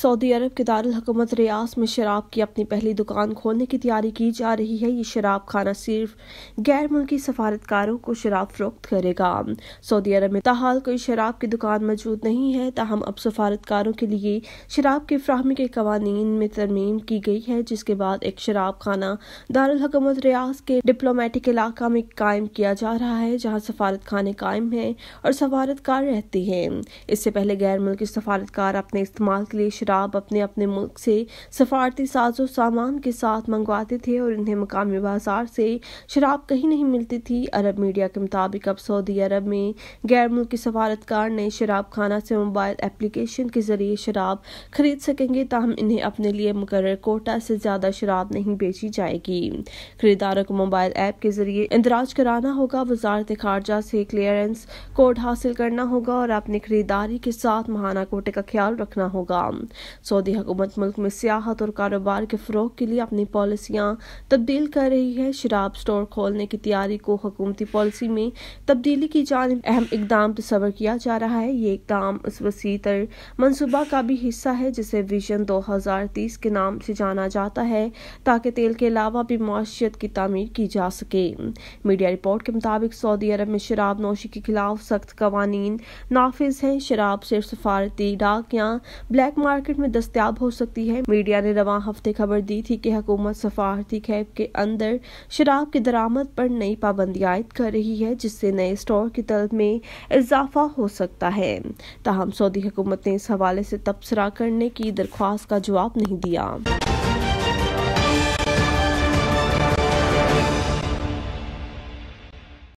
Saudi अरब के हकूमत रियास में शराब की अपनी पहली दुकान खोलने की तैयारी की जा रही है ये शराब खाना सिर्फ गैर मुल्की सफारतकारों को शराब फरोख्त करेगा सऊदी अरब में तहाल कोई शराब की दुकान मौजूद नहीं है तहम अब सफारतकारों के लिए शराब की फ्राहमी के कवानीन में तरमीम की गई है जिसके बाद एक शराब खाना दारकूमत रियास के डिप्लोमेटिक इलाका में कायम किया जा रहा है जहाँ सफारत खाने कायम है और सफारतकार रहते हैं इससे पहले गैर मुल्की सफारतकार अपने इस्तेमाल के लिए शराब अपने अपने मुल्क से सफारती साजो सामान के साथ मंगवाते थे और इन्हें मकामी बाजार से शराब कहीं नहीं मिलती थी अरब मीडिया के मुताबिक अब सऊदी अरब में गैर मुल्की सफारतकार नए शराब खाना से मोबाइल एप्लीकेशन के जरिए शराब खरीद सकेंगे ताहम इन्हें अपने लिए मुकर कोटा से ज़्यादा शराब नहीं बेची जाएगी खरीदारों को मोबाइल ऐप के जरिए इंदराज कराना होगा वजारत खारजा से क्लियरेंस कोड हासिल करना होगा और अपनी खरीदारी के साथ महाना कोटे का ख्याल रखना होगा सऊदी हुकूमत मुल्क में सियाहत और कारोबार के फ़रोग के लिए अपनी पॉलिसियाँ तब्दील कर रही है शराब स्टोर खोलने की तैयारी को हकूमती पॉलिसी में तब्दीली की जान अहम इकदाम तस्वर किया जा रहा है ये इकदाम उस वसी तर मनसूबा का भी हिस्सा है जिसे विजन दो हज़ार तीस के नाम से जाना जाता है ताकि तेल के अलावा भी मशियत की तमीर की जा सके मीडिया रिपोर्ट के मुताबिक सऊदी अरब में शराब नोशी के खिलाफ सख्त कवानीन नाफिज हैं शराब सिर्फ सफारती डाक या ब्लैक मार्केट मार्केट में दस्तियाब हो सकती है मीडिया ने रवा हफ्ते खबर दी थी कि हुकूमत सफारती कैब के अंदर शराब की दरामद पर नई पाबंदी आयद कर रही है जिससे नए स्टोर की तलब में इजाफा हो सकता है ताहम सऊदी हुकूमत ने इस हवाले से तबसरा करने की दरख्वास्त का जवाब नहीं दिया